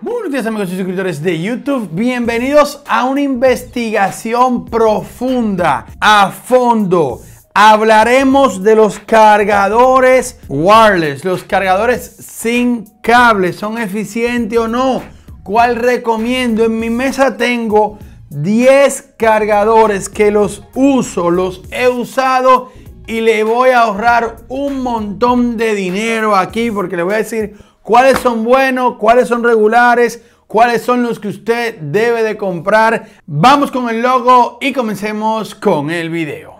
buenos días amigos y suscriptores de YouTube, bienvenidos a una investigación profunda, a fondo. Hablaremos de los cargadores wireless, los cargadores sin cable, ¿son eficientes o no? ¿Cuál recomiendo? En mi mesa tengo 10 cargadores que los uso, los he usado y le voy a ahorrar un montón de dinero aquí porque le voy a decir cuáles son buenos, cuáles son regulares, cuáles son los que usted debe de comprar. Vamos con el logo y comencemos con el video.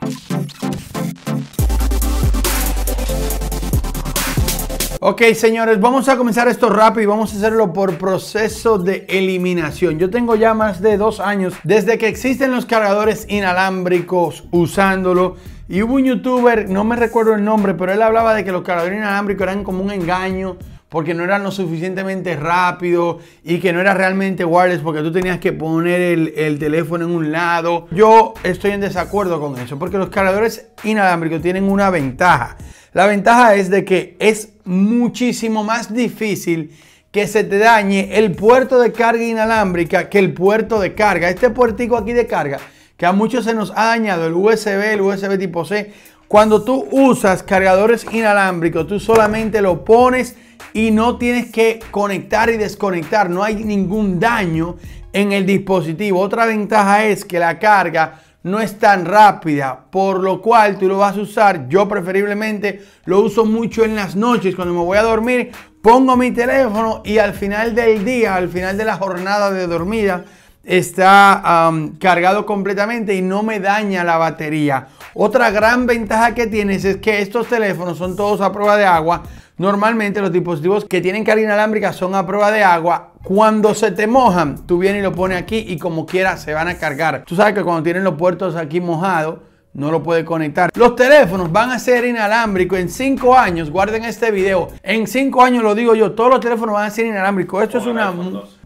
Ok, señores, vamos a comenzar esto rápido y vamos a hacerlo por proceso de eliminación. Yo tengo ya más de dos años desde que existen los cargadores inalámbricos usándolo. Y hubo un youtuber, no me recuerdo el nombre, pero él hablaba de que los cargadores inalámbricos eran como un engaño porque no eran lo suficientemente rápido y que no era realmente wireless porque tú tenías que poner el, el teléfono en un lado. Yo estoy en desacuerdo con eso porque los cargadores inalámbricos tienen una ventaja. La ventaja es de que es muchísimo más difícil que se te dañe el puerto de carga inalámbrica que el puerto de carga. Este puertico aquí de carga, que a muchos se nos ha dañado, el USB, el USB tipo C. Cuando tú usas cargadores inalámbricos, tú solamente lo pones y no tienes que conectar y desconectar. No hay ningún daño en el dispositivo. Otra ventaja es que la carga no es tan rápida, por lo cual tú lo vas a usar. Yo preferiblemente lo uso mucho en las noches cuando me voy a dormir. Pongo mi teléfono y al final del día, al final de la jornada de dormida, está cargado completamente y no me daña la batería. Otra gran ventaja que tienes es que estos teléfonos son todos a prueba de agua. Normalmente los dispositivos que tienen carga inalámbrica son a prueba de agua. Cuando se te mojan, tú vienes y lo pones aquí y como quieras se van a cargar. Tú sabes que cuando tienen los puertos aquí mojados, no lo puede conectar. Los teléfonos van a ser inalámbricos en 5 años. Guarden este video. En 5 años lo digo yo, todos los teléfonos van a ser inalámbricos. Esto es una...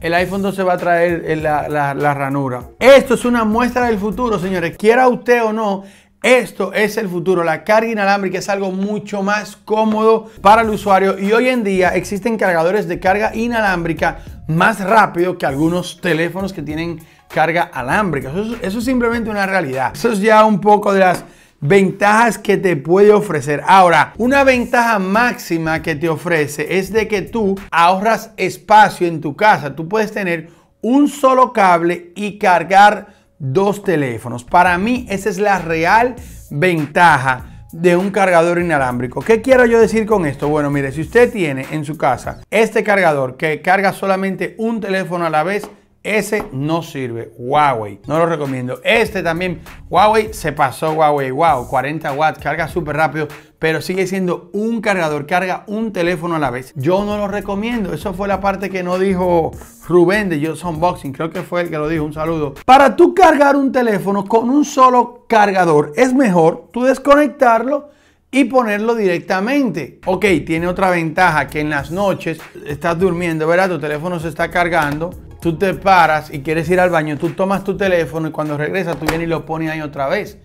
El iPhone, 2 se va a traer eh, la, la ranura. Esto es una muestra del futuro, señores. Quiera usted o no, esto es el futuro. La carga inalámbrica es algo mucho más cómodo para el usuario y hoy en día existen cargadores de carga inalámbrica más rápido que algunos teléfonos que tienen carga alámbrica. Eso, es simplemente una realidad. Eso es ya un poco de las ventajas que te puede ofrecer. Ahora, una ventaja máxima que te ofrece es de que tú ahorras espacio en tu casa. Tú puedes tener un solo cable y cargar dos teléfonos. Para mí esa es la real ventaja de un cargador inalámbrico. ¿Qué quiero yo decir con esto? Bueno, mire, si usted tiene en su casa este cargador que carga solamente un teléfono a la vez, ese no sirve. Huawei. No lo recomiendo. Este también. Huawei se pasó Huawei. Wow. 40 watts. Carga súper rápido. Pero sigue siendo un cargador. Carga un teléfono a la vez. Yo no lo recomiendo. Eso fue la parte que no dijo Rubén de Just Unboxing. Creo que fue el que lo dijo. Un saludo. Para tú cargar un teléfono con un solo cargador es mejor tú desconectarlo y ponerlo directamente. Ok, tiene otra ventaja que en las noches estás durmiendo, ¿verdad? Tu teléfono se está cargando tú te paras y quieres ir al baño, tú tomas tu teléfono y cuando regresas tú vienes y lo pones ahí otra vez.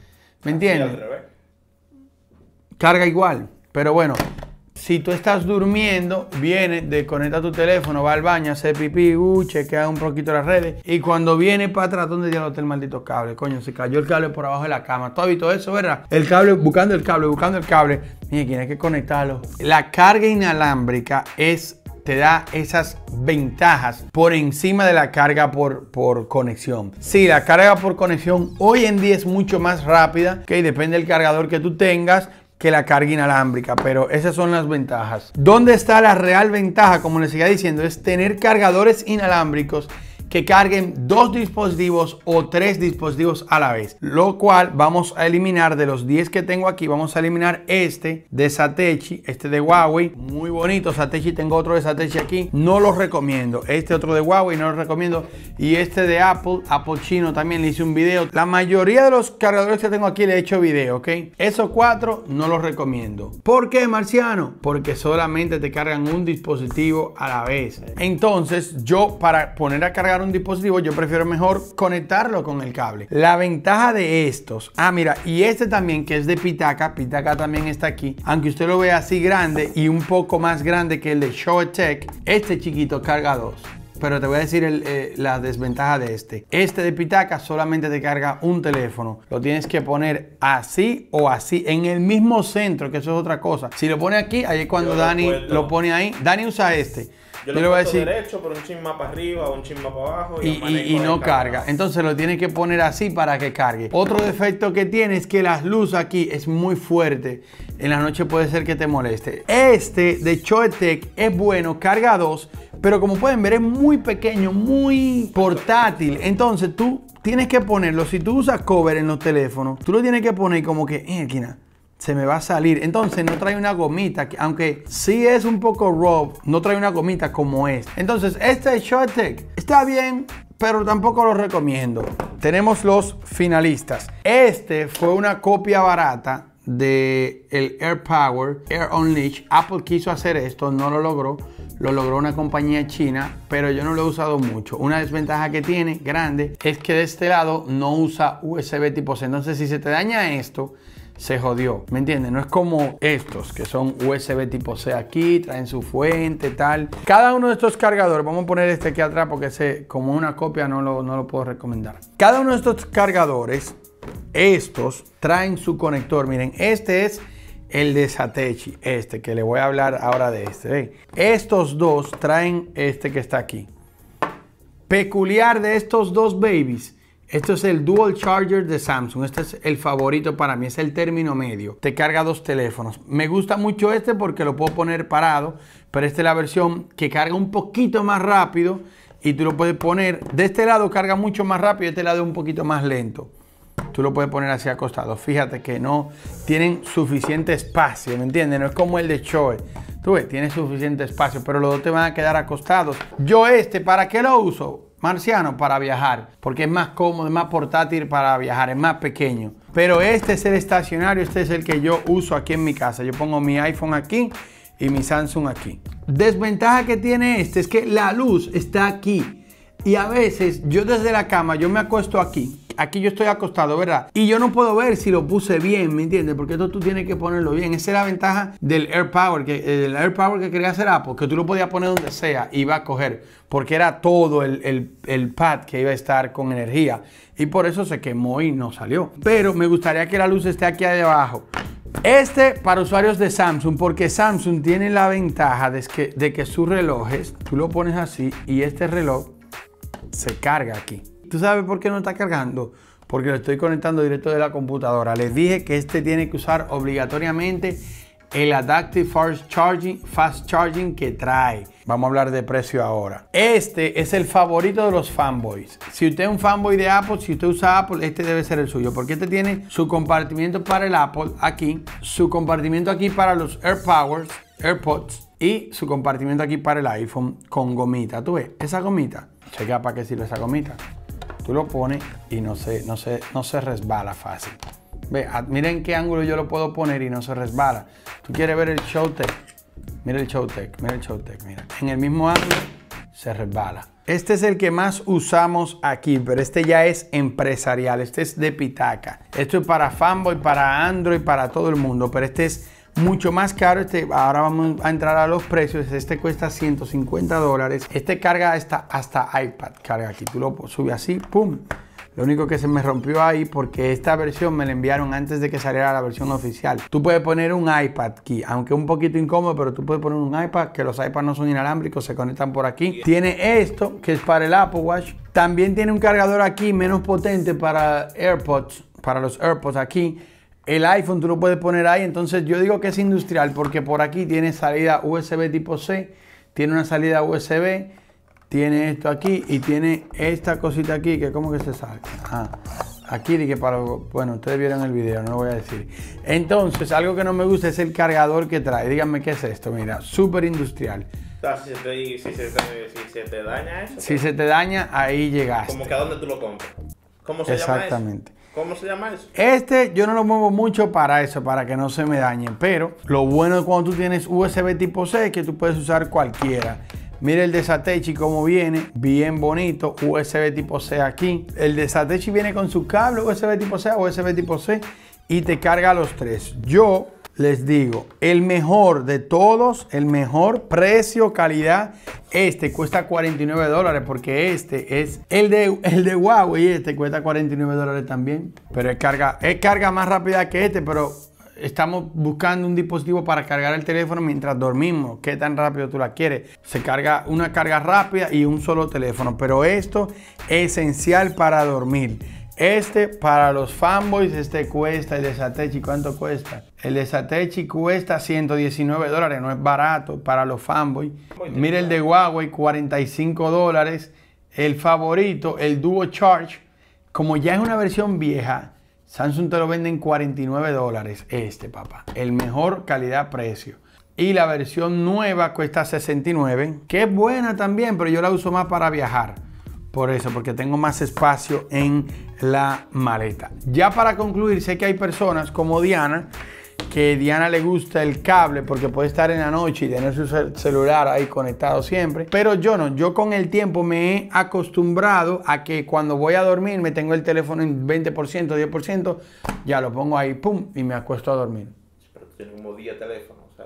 ¿Me entiendes? Carga igual. Pero bueno, si tú estás durmiendo, viene, desconecta tu teléfono, va al baño, hace pipí, uh, chequea un poquito las redes. Y cuando viene para atrás, ¿dónde no está el maldito cable? Coño, se cayó el cable por abajo de la cama. ¿Tú has todo eso, verdad? El cable, buscando el cable, buscando el cable. Mire, tiene que conectarlo. La carga inalámbrica es te da esas ventajas por encima de la carga por, por conexión. Sí, la carga por conexión hoy en día es mucho más rápida, que depende del cargador que tú tengas que la carga inalámbrica, pero esas son las ventajas. ¿Dónde está la real ventaja? Como les seguía diciendo, es tener cargadores inalámbricos carguen dos dispositivos o tres dispositivos a la vez. Lo cual vamos a eliminar de los 10 que tengo aquí, vamos a eliminar este de Satechi, este de Huawei. Muy bonito Satechi, tengo otro de Satechi aquí. No lo recomiendo. Este otro de Huawei no lo recomiendo. Y este de Apple, Apple chino también le hice un video. La mayoría de los cargadores que tengo aquí le he hecho video, ¿ok? Esos cuatro no los recomiendo. ¿Por qué, Marciano? Porque solamente te cargan un dispositivo a la vez. Entonces yo para poner a cargar un dispositivo, yo prefiero mejor conectarlo con el cable. La ventaja de estos, ah mira, y este también que es de Pitaca, Pitaca también está aquí, aunque usted lo vea así grande y un poco más grande que el de Show Tech, este chiquito carga dos pero te voy a decir eh, la desventaja de este. Este de Pitaca solamente te carga un teléfono. Lo tienes que poner así o así, en el mismo centro, que eso es otra cosa. Si lo pone aquí, ahí es cuando Dani lo pone ahí. Dani usa este yo a decir derecho, por un chin para arriba, un chin para abajo. Y, no carga. Entonces lo tienes que poner así para que cargue. Otro defecto que tiene es que las luz aquí es muy fuerte. En la noche puede ser que te moleste. Este de Choetech es bueno, carga dos, pero como pueden ver es muy pequeño, muy portátil. Entonces tú tienes que ponerlo, si tú usas cover en los teléfonos, tú lo tienes que poner como que en esquina se me va a salir. Entonces no trae una gomita, aunque sí es un poco rough, no trae una gomita como es. Entonces este Short Tech está bien, pero tampoco lo recomiendo. Tenemos los finalistas. Este fue una copia barata de el Air Power, Air Unleash. Apple quiso hacer esto, no lo logró. Lo logró una compañía china, pero yo no lo he usado mucho. Una desventaja que tiene grande es que de este lado no usa USB tipo C. Entonces si se te daña esto, se jodió. ¿Me entiendes? No es como estos que son USB tipo C aquí, traen su fuente, tal. Cada uno de estos cargadores, vamos a poner este aquí atrás porque ese, como una copia no lo, no lo puedo recomendar. Cada uno de estos cargadores, estos, traen su conector. Miren, este es el de Satechi, este que le voy a hablar ahora de este. Estos dos traen este que está aquí. Peculiar de estos dos babies esto es el Dual Charger de Samsung. Este es el favorito para mí, es el término medio. Te carga dos teléfonos. Me gusta mucho este porque lo puedo poner parado, pero esta es la versión que carga un poquito más rápido y tú lo puedes poner. De este lado carga mucho más rápido, de este lado un poquito más lento. Tú lo puedes poner así acostado. Fíjate que no tienen suficiente espacio, ¿me entiendes? No es como el de Choi. Tú ves, tiene suficiente espacio, pero los dos te van a quedar acostados. Yo este, ¿para qué lo uso? marciano para viajar, porque es más cómodo, es más portátil para viajar, es más pequeño. Pero este es el estacionario, este es el que yo uso aquí en mi casa. Yo pongo mi iPhone aquí y mi Samsung aquí. Desventaja que tiene este es que la luz está aquí y a veces yo desde la cama, yo me acuesto aquí aquí yo estoy acostado, ¿verdad? Y yo no puedo ver si lo puse bien, ¿me entiendes? Porque esto tú tienes que ponerlo bien. Esa es la ventaja del Air Power, que eh, el Air Power que quería hacer Apple, que tú lo podías poner donde sea y iba a coger, porque era todo el, el, pad que iba a estar con energía. Y por eso se quemó y no salió. Pero me gustaría que la luz esté aquí abajo. Este para usuarios de Samsung, porque Samsung tiene la ventaja de que, de que sus relojes, tú lo pones así y este reloj se carga aquí. ¿Tú sabes por qué no está cargando? Porque lo estoy conectando directo de la computadora. Les dije que este tiene que usar obligatoriamente el Adaptive Fast Charging, que trae. Vamos a hablar de precio ahora. Este es el favorito de los fanboys. Si usted es un fanboy de Apple, si usted usa Apple, este debe ser el suyo. Porque este tiene su compartimiento para el Apple aquí, su compartimiento aquí para los AirPowers, AirPods y su compartimiento aquí para el iPhone con gomita. ¿Tú ves? Esa gomita. Checa para qué sirve esa gomita tú lo pones y no se, no no se resbala fácil. Ve, miren qué ángulo yo lo puedo poner y no se resbala. Tú quieres ver el Showtech. Mira el Showtech, mira el Showtech, mira. En el mismo ángulo se resbala. Este es el que más usamos aquí, pero este ya es empresarial. Este es de pitaca. Esto es para fanboy, para Android, para todo el mundo, pero este es mucho más caro. Este, ahora vamos a entrar a los precios. Este cuesta 150 dólares. Este carga hasta, hasta iPad. Carga aquí, tú lo subes así, ¡pum! Lo único que se me rompió ahí porque esta versión me la enviaron antes de que saliera la versión oficial. Tú puedes poner un iPad aquí, aunque un poquito incómodo, pero tú puedes poner un iPad, que los iPads no son inalámbricos, se conectan por aquí. Tiene esto, que es para el Apple Watch. También tiene un cargador aquí menos potente para AirPods, para los AirPods aquí el iPhone tú lo puedes poner ahí. Entonces yo digo que es industrial porque por aquí tiene salida USB tipo C, tiene una salida USB, tiene esto aquí y tiene esta cosita aquí que como que se saca? Ajá. Aquí que para... Bueno, ustedes vieron el video, no lo voy a decir. Entonces, algo que no me gusta es el cargador que trae. Díganme qué es esto, mira, súper industrial. Si se, te, daña eso. Si se te daña, ahí llegaste. Como que a dónde tú lo compras. ¿Cómo se Exactamente. ¿Cómo se llama eso? Este yo no lo muevo mucho para eso, para que no se me dañen. Pero lo bueno es cuando tú tienes USB tipo C que tú puedes usar cualquiera. Mira el de como cómo viene, bien bonito, USB tipo C aquí. El de viene con su cable USB tipo C USB tipo C y te carga los tres. Yo les digo, el mejor de todos, el mejor precio, calidad, este cuesta 49 dólares porque este es el de, el de Huawei, este cuesta 49 dólares también, pero es carga, es carga más rápida que este, pero estamos buscando un dispositivo para cargar el teléfono mientras dormimos. ¿Qué tan rápido tú la quieres? Se carga una carga rápida y un solo teléfono, pero esto es esencial para dormir. Este para los fanboys, este cuesta el de Satechi. ¿Cuánto cuesta? El de Satechi cuesta 119 dólares, no es barato para los fanboys. Mira el de Huawei, 45 dólares. El favorito, el Duo Charge, como ya es una versión vieja, Samsung te lo venden en 49 dólares este, papá. El mejor calidad-precio. Y la versión nueva cuesta 69, que es buena también, pero yo la uso más para viajar por eso, porque tengo más espacio en la maleta. Ya para concluir, sé que hay personas como Diana, que a Diana le gusta el cable porque puede estar en la noche y tener su celular ahí conectado siempre. Pero yo no, yo con el tiempo me he acostumbrado a que cuando voy a dormir me tengo el teléfono en 20%, 10%, ya lo pongo ahí, pum, y me acuesto a dormir. Pero día teléfono, o sea.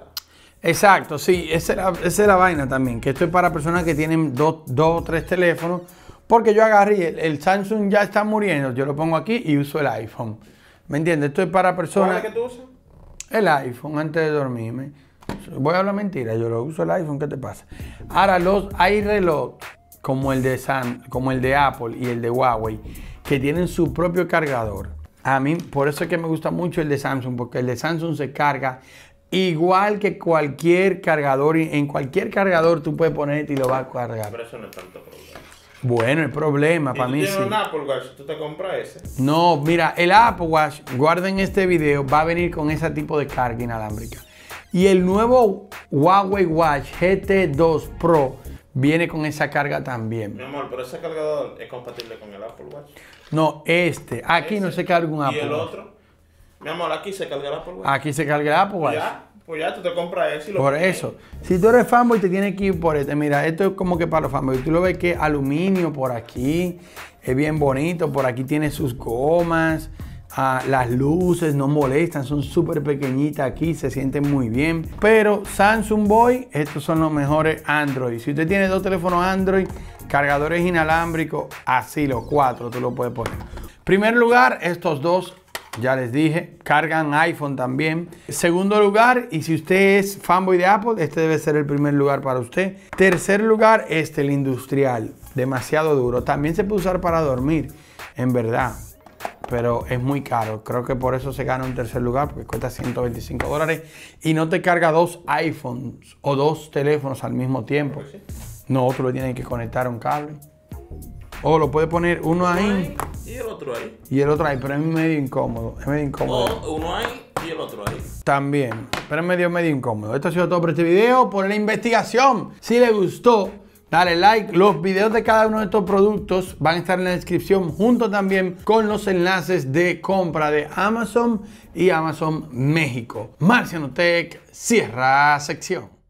Exacto, sí, esa es, la, esa es la vaina también, que esto es para personas que tienen dos o tres teléfonos porque yo agarré el, Samsung ya está muriendo, yo lo pongo aquí y uso el iPhone. ¿Me entiendes? Esto es para personas. ¿Cuál es que tú usas? El iPhone antes de dormirme. Voy a hablar mentira, yo lo uso el iPhone, ¿qué te pasa? Ahora los hay reloj como el de San, como el de Apple y el de Huawei que tienen su propio cargador. A mí por eso es que me gusta mucho el de Samsung porque el de Samsung se carga igual que cualquier cargador y en cualquier cargador tú puedes poner y lo vas a cargar. Pero eso no es tanto problema. Bueno, el problema para tú mí. sí. un Apple Watch, tú te compras ese. No, mira, el Apple Watch, guarden este video, va a venir con ese tipo de carga inalámbrica. Y el nuevo Huawei Watch GT2 Pro viene con esa carga también. Mi amor, pero ese cargador es compatible con el Apple Watch. No, este. Aquí no se carga un Apple Watch. ¿Y el otro? Mi amor, aquí se carga el Apple Watch. Aquí se carga el Apple Watch. ¿Ya? Pues ya tú te compras eso Por eso. Si tú eres fanboy, te tienes que ir por este. Mira, esto es como que para los fanboys. Tú lo ves que aluminio por aquí es bien bonito. Por aquí tiene sus gomas. Ah, las luces no molestan, son súper pequeñitas aquí, se sienten muy bien. Pero Samsung Boy, estos son los mejores Android. Si usted tiene dos teléfonos Android, cargadores inalámbricos, así los cuatro, tú lo puedes poner. Primer lugar, estos dos ya les dije, cargan iPhone también. Segundo lugar, y si usted es fanboy de Apple, este debe ser el primer lugar para usted. Tercer lugar, este, el industrial. Demasiado duro. También se puede usar para dormir, en verdad. Pero es muy caro. Creo que por eso se gana un tercer lugar, porque cuesta 125 dólares. Y no te carga dos iPhones o dos teléfonos al mismo tiempo. No, otro lo tienen que conectar a un cable. O lo puede poner uno ahí y el otro ahí. Y el otro ahí, pero es medio incómodo. Es medio incómodo. uno ahí y el otro ahí. También, pero es medio, medio incómodo. Esto ha sido todo por este video, por la investigación. Si le gustó, Dale like, los videos de cada uno de estos productos van a estar en la descripción junto también con los enlaces de compra de Amazon y Amazon México. Marciano Tech, cierra sección.